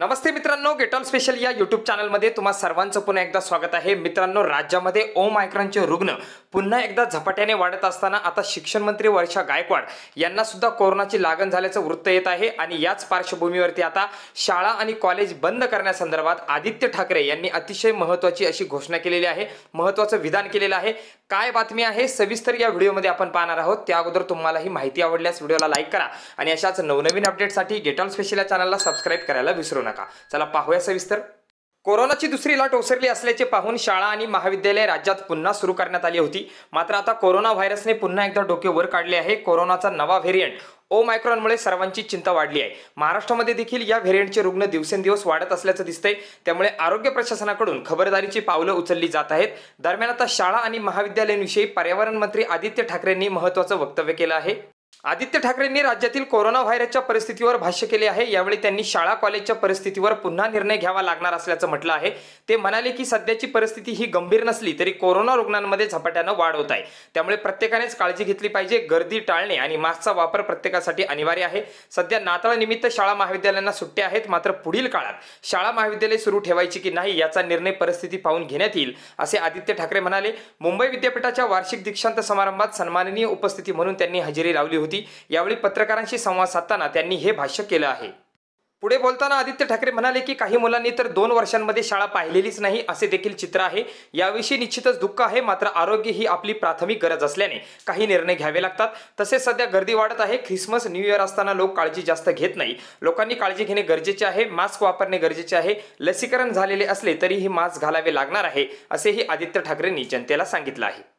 नमस्ते मित्रांनो गेटॉल स्पेशल या युट्यूब चॅनलमध्ये तुम्हा सर्वांचं पुन्हा एकदा स्वागत आहे मित्रांनो राज्यामध्ये मायक्रॉनचे रुग्ण पुन्हा एकदा झपाट्याने वाढत असताना आता शिक्षण मंत्री वर्षा गायकवाड यांना सुद्धा कोरोनाची लागण झाल्याचं वृत्त येत आहे आणि याच पार्श्वभूमीवरती आता शाळा आणि कॉलेज बंद करण्यासंदर्भात आदित्य ठाकरे यांनी अतिशय महत्त्वाची अशी घोषणा केलेली आहे महत्त्वाचं विधान केलेलं आहे काय बातमी आहे सविस्तर या व्हिडिओमध्ये आपण पाहणार आहोत त्या अगोदर तुम्हाला ही माहिती आवडल्यास व्हिडिओला लाईक करा आणि अशाच नवनवीन अपडेटसाठी गेटॉल स्पेशल या चॅनलला सबस्क्राईब करायला विसरू नका चला पाहूया सविस्तर कोरोनाची दुसरी लाट ओसरली असल्याचे पाहून शाळा आणि महाविद्यालय राज्यात पुन्हा सुरू करण्यात आली होती मात्र आता कोरोना व्हायरसने पुन्हा एकदा डोके वर काढले आहे कोरोनाचा नवा व्हेरियंट ओ मायक्रॉनमुळे सर्वांची चिंता वाढली आहे महाराष्ट्रामध्ये देखील या व्हेरियंटचे रुग्ण दिवसेंदिवस वाढत असल्याचं दिसतंय त्यामुळे आरोग्य प्रशासनाकडून खबरदारीची पावलं उचलली जात आहेत दरम्यान आता शाळा आणि महाविद्यालयांविषयी पर्यावरण मंत्री आदित्य ठाकरेंनी महत्वाचं वक्तव्य केलं आहे आदित्य ठाकरेंनी राज्यातील कोरोना व्हायरसच्या परिस्थितीवर भाष्य केले आहे यावेळी त्यांनी शाळा कॉलेजच्या परिस्थितीवर पुन्हा निर्णय घ्यावा लागणार असल्याचं म्हटलं आहे ते म्हणाले की सध्याची परिस्थिती ही गंभीर नसली तरी कोरोना रुग्णांमध्ये झपाट्यानं वाढ होत आहे त्यामुळे प्रत्येकानेच काळजी घेतली पाहिजे गर्दी टाळणे आणि मास्कचा वापर प्रत्येकासाठी अनिवार्य आहे सध्या निमित्त शाळा महाविद्यालयांना सुट्ट्या आहेत मात्र पुढील काळात शाळा महाविद्यालय सुरू ठेवायची की नाही याचा निर्णय परिस्थिती पाहून घेण्यात येईल असे आदित्य ठाकरे म्हणाले मुंबई विद्यापीठाच्या वार्षिक दीक्षांत समारंभात सन्माननीय उपस्थिती म्हणून त्यांनी हजेरी लावली होती यावेळी पत्रकारांशी संवाद साधताना त्यांनी हे भाष्य केलं आहे पुढे बोलताना आदित्य ठाकरे म्हणाले की काही मुलांनी तर दोन वर्षांमध्ये शाळा पाहिलेलीच नाही असे देखील चित्र आहे याविषयी निश्चितच दुःख आहे मात्र आरोग्य ही आपली प्राथमिक गरज असल्याने काही निर्णय घ्यावे लागतात तसेच सध्या गर्दी वाढत आहे ख्रिसमस न्यू इयर असताना लोक काळजी जास्त घेत नाही लोकांनी काळजी घेणे गरजेचे आहे मास्क वापरणे गरजेचे आहे लसीकरण झालेले असले तरीही मास्क घालावे लागणार आहे असेही आदित्य ठाकरेंनी जनतेला सांगितलं आहे